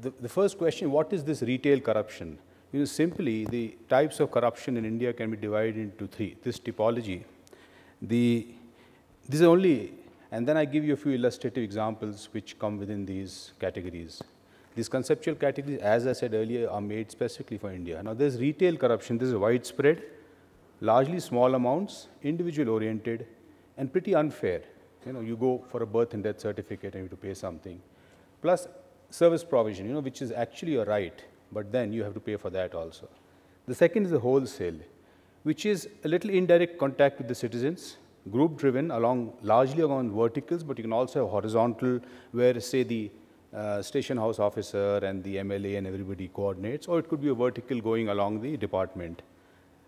The, the first question, what is this retail corruption? You know, simply the types of corruption in India can be divided into three. This typology, the, this is only, and then I give you a few illustrative examples which come within these categories. These conceptual categories, as I said earlier, are made specifically for India. Now, there's retail corruption. This is widespread, largely small amounts, individual-oriented, and pretty unfair. You know, you go for a birth and death certificate and you have to pay something. Plus, service provision, you know, which is actually a right, but then you have to pay for that also. The second is the wholesale, which is a little indirect contact with the citizens, group driven along largely along verticals, but you can also have horizontal where say the uh, station house officer and the MLA and everybody coordinates, or it could be a vertical going along the department.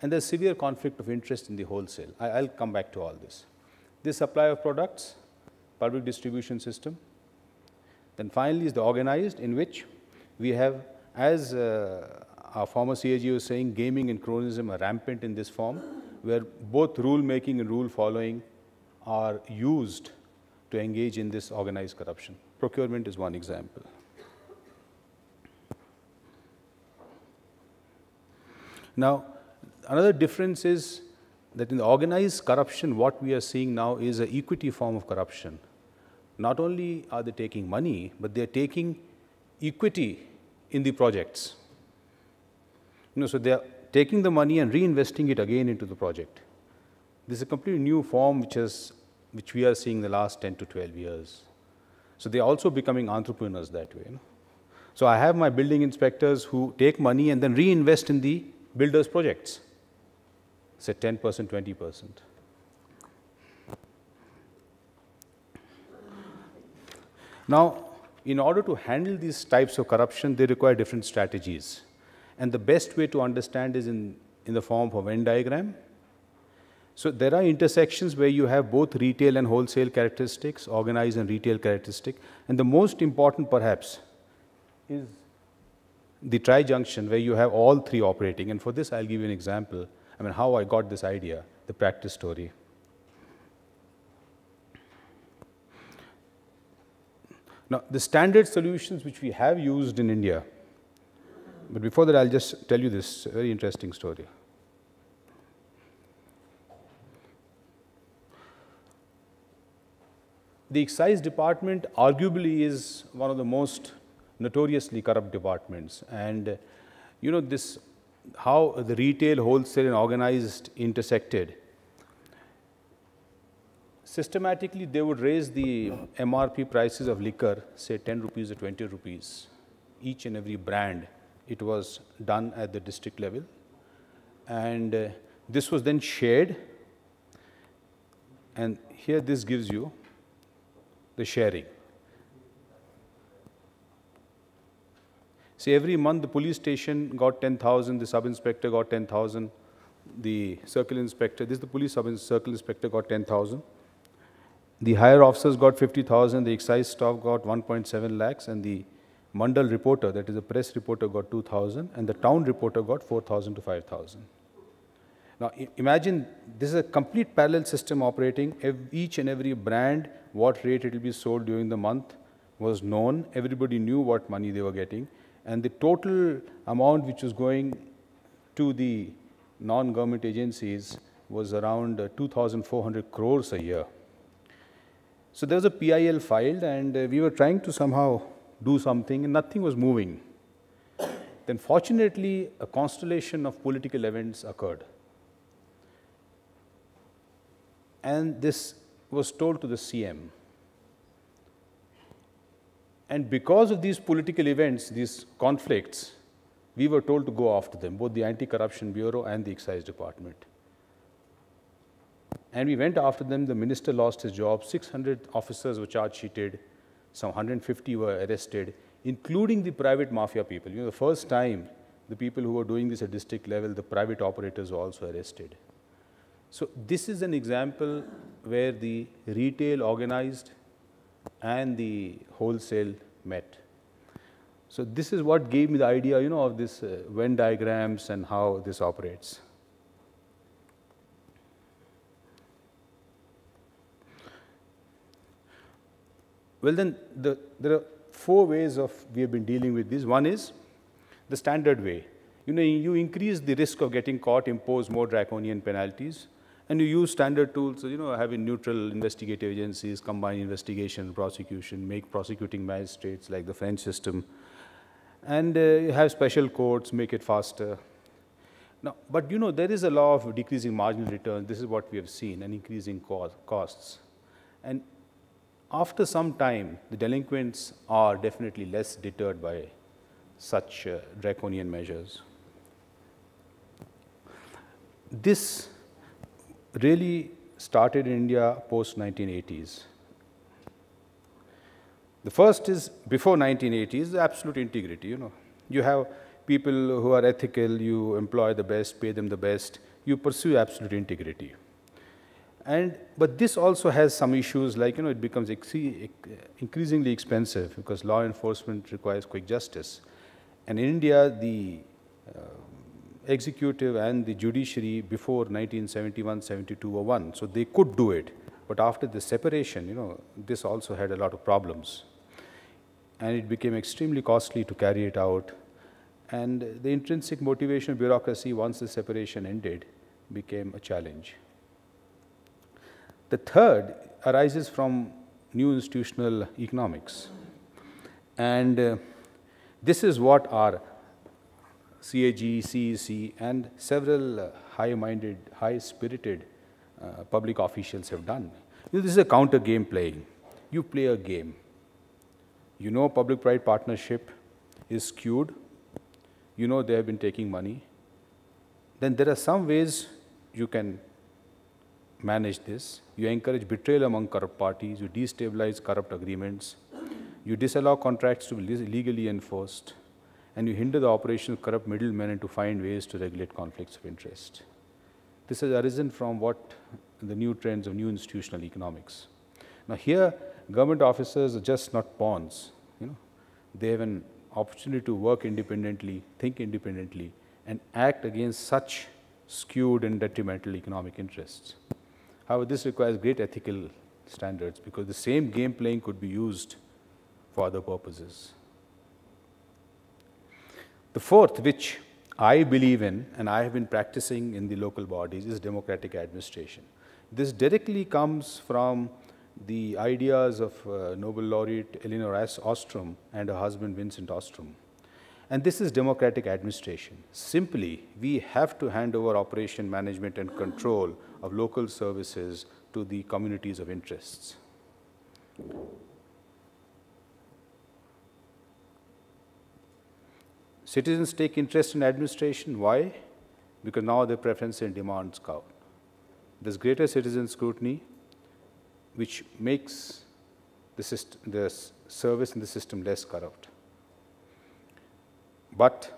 And there's severe conflict of interest in the wholesale. I, I'll come back to all this. The supply of products, public distribution system, then finally is the organized in which we have, as uh, our former CAG was saying, gaming and cronyism are rampant in this form, where both rule making and rule following are used to engage in this organized corruption. Procurement is one example. Now, another difference is that in the organized corruption, what we are seeing now is an equity form of corruption not only are they taking money, but they are taking equity in the projects. You know, so they are taking the money and reinvesting it again into the project. This is a completely new form which, has, which we are seeing the last 10 to 12 years. So they are also becoming entrepreneurs that way. You know? So I have my building inspectors who take money and then reinvest in the builders' projects, say 10%, 20%. Now, in order to handle these types of corruption, they require different strategies. And the best way to understand is in, in the form of a Venn diagram. So there are intersections where you have both retail and wholesale characteristics, organized and retail characteristic. And the most important perhaps is the tri-junction where you have all three operating. And for this, I'll give you an example. I mean, how I got this idea, the practice story. Now, the standard solutions which we have used in India, but before that, I'll just tell you this very interesting story. The excise department arguably is one of the most notoriously corrupt departments. And you know, this how the retail, wholesale, and organized intersected systematically they would raise the MRP prices of liquor, say 10 rupees or 20 rupees, each and every brand. It was done at the district level. And uh, this was then shared. And here this gives you the sharing. See, every month the police station got 10,000, the sub-inspector got 10,000, the circle inspector, this is the police sub circle inspector got 10,000. The higher officers got 50,000, the excise staff got 1.7 lakhs, and the mandal reporter, that is the press reporter, got 2,000, and the town reporter got 4,000 to 5,000. Now, imagine this is a complete parallel system operating. Each and every brand, what rate it will be sold during the month was known. Everybody knew what money they were getting. And the total amount which was going to the non-government agencies was around uh, 2,400 crores a year. So there was a PIL filed and uh, we were trying to somehow do something and nothing was moving. Then fortunately, a constellation of political events occurred. And this was told to the CM. And because of these political events, these conflicts, we were told to go after them, both the Anti-Corruption Bureau and the Excise Department and we went after them. The minister lost his job. 600 officers were charge sheeted. Some 150 were arrested, including the private mafia people. You know, the first time the people who were doing this at district level, the private operators were also arrested. So this is an example where the retail organized and the wholesale met. So this is what gave me the idea, you know, of this uh, Venn diagrams and how this operates. Well then, the, there are four ways of we have been dealing with this. One is the standard way. You know, you increase the risk of getting caught, impose more draconian penalties, and you use standard tools, you know, having neutral investigative agencies, combine investigation, prosecution, make prosecuting magistrates like the French system, and uh, have special courts, make it faster. Now, but you know, there is a law of decreasing marginal returns. This is what we have seen, and increasing co costs. And after some time, the delinquents are definitely less deterred by such uh, draconian measures. This really started in India post 1980s. The first is before 1980s, the absolute integrity, you know. You have people who are ethical, you employ the best, pay them the best, you pursue absolute integrity. And, but this also has some issues like, you know, it becomes increasingly expensive because law enforcement requires quick justice. And in India, the uh, executive and the judiciary before 1971-72 were one, so they could do it. But after the separation, you know, this also had a lot of problems. And it became extremely costly to carry it out. And the intrinsic motivation of bureaucracy once the separation ended became a challenge. The third arises from new institutional economics. And uh, this is what our CAG, CEC, and several uh, high-minded, high-spirited uh, public officials have done. This is a counter game playing. You play a game. You know public-private partnership is skewed. You know they have been taking money. Then there are some ways you can manage this. You encourage betrayal among corrupt parties. You destabilize corrupt agreements. You disallow contracts to be legally enforced. And you hinder the operation of corrupt middlemen and to find ways to regulate conflicts of interest. This has arisen from what the new trends of new institutional economics. Now here, government officers are just not pawns. You know, they have an opportunity to work independently, think independently, and act against such skewed and detrimental economic interests. However, this requires great ethical standards because the same game playing could be used for other purposes. The fourth, which I believe in and I have been practicing in the local bodies, is democratic administration. This directly comes from the ideas of uh, Nobel laureate Eleanor Ostrom and her husband Vincent Ostrom. And this is democratic administration. Simply, we have to hand over operation management and control of local services to the communities of interests. Citizens take interest in administration. Why? Because now their preference and demands count. There's greater citizen scrutiny, which makes the, system, the service and the system less corrupt but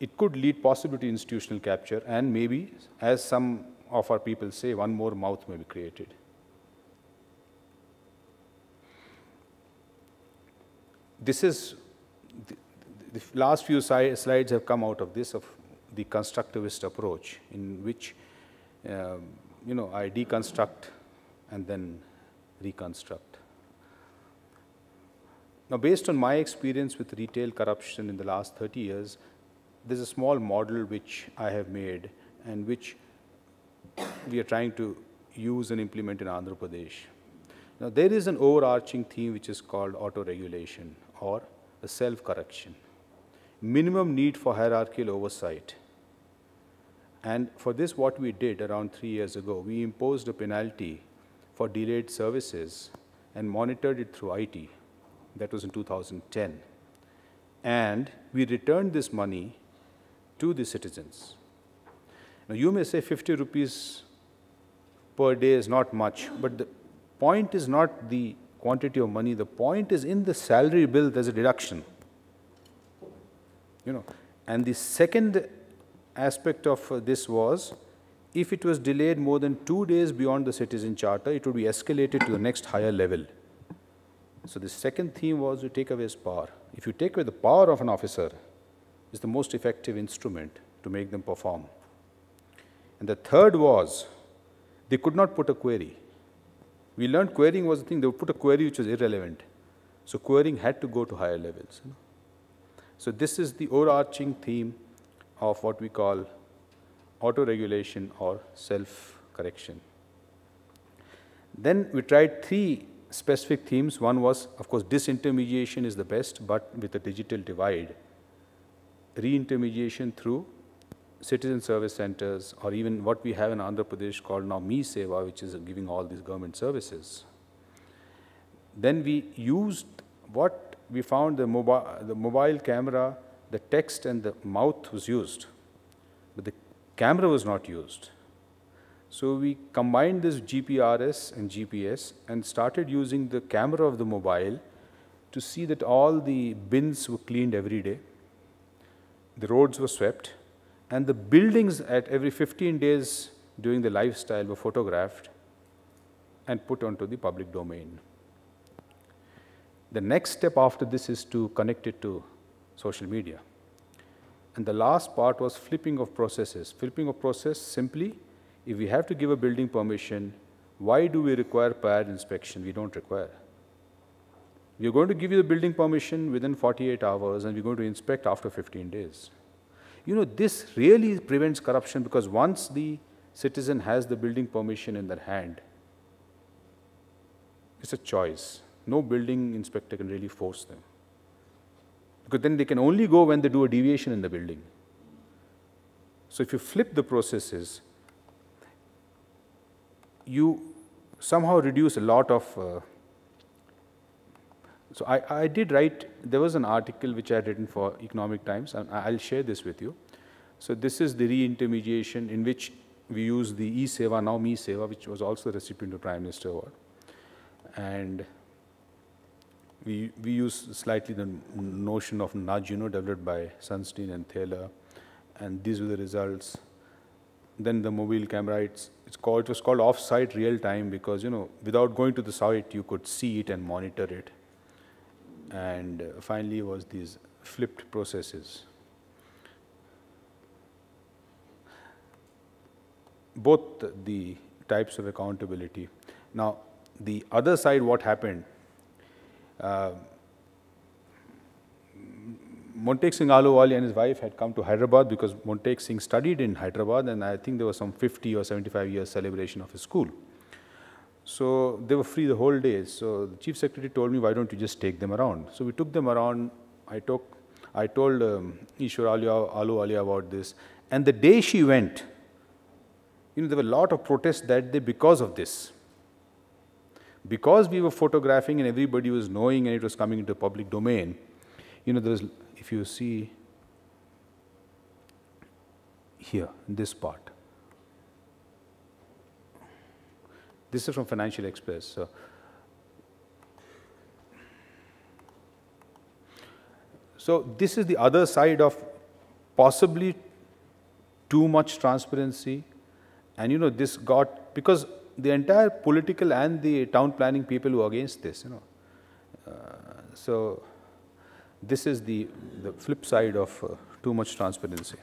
it could lead possibly to institutional capture and maybe, as some of our people say, one more mouth may be created. This is, the, the last few si slides have come out of this, of the constructivist approach in which, um, you know, I deconstruct and then reconstruct. Now, based on my experience with retail corruption in the last 30 years, there's a small model which I have made and which we are trying to use and implement in Andhra Pradesh. Now, there is an overarching theme which is called auto-regulation or self-correction, minimum need for hierarchical oversight. And for this, what we did around three years ago, we imposed a penalty for delayed services and monitored it through IT. That was in 2010. And we returned this money to the citizens. Now, you may say 50 rupees per day is not much, but the point is not the quantity of money. The point is in the salary bill, there's a deduction. You know, and the second aspect of uh, this was, if it was delayed more than two days beyond the citizen charter, it would be escalated to the next higher level. So the second theme was to take away his power. If you take away the power of an officer, it's the most effective instrument to make them perform. And the third was they could not put a query. We learned querying was the thing, they would put a query which was irrelevant. So querying had to go to higher levels. You know? So this is the overarching theme of what we call auto-regulation or self-correction. Then we tried three specific themes. One was, of course, disintermediation is the best, but with a digital divide. Reintermediation through citizen service centers or even what we have in Andhra Pradesh called now Me Seva, which is giving all these government services. Then we used what we found the, mobi the mobile camera, the text and the mouth was used, but the camera was not used. So we combined this GPRS and GPS and started using the camera of the mobile to see that all the bins were cleaned every day, the roads were swept, and the buildings at every 15 days during the lifestyle were photographed and put onto the public domain. The next step after this is to connect it to social media. And the last part was flipping of processes. Flipping of process simply if we have to give a building permission, why do we require prior inspection? We don't require. We are going to give you the building permission within 48 hours and we're going to inspect after 15 days. You know, this really prevents corruption because once the citizen has the building permission in their hand, it's a choice. No building inspector can really force them. Because then they can only go when they do a deviation in the building. So if you flip the processes, you somehow reduce a lot of. Uh, so I, I did write, there was an article which I had written for Economic Times, and I'll share this with you. So this is the re-intermediation in which we use the e-seva, now me-seva, which was also the recipient of Prime Minister Award. And we, we use slightly the notion of nudge, you know, developed by Sunstein and Thaler. And these were the results then the mobile camera, it's, it's called, it was called off-site real-time because, you know, without going to the site, you could see it and monitor it. And uh, finally was these flipped processes. Both the types of accountability. Now, the other side, what happened? Uh, Montek Singh Aluwali and his wife had come to Hyderabad because Montek Singh studied in Hyderabad and I think there was some 50 or 75 years celebration of his school. So they were free the whole day. So the chief secretary told me, why don't you just take them around? So we took them around. I, took, I told um, Ishwar Aluwali about this. And the day she went, you know, there were a lot of protests that day because of this because we were photographing and everybody was knowing and it was coming into public domain, you know, there was if you see here, this part. This is from Financial Express. So So this is the other side of possibly too much transparency. And you know, this got, because the entire political and the town planning people were against this, you know. Uh, so this is the, the flip side of uh, too much transparency.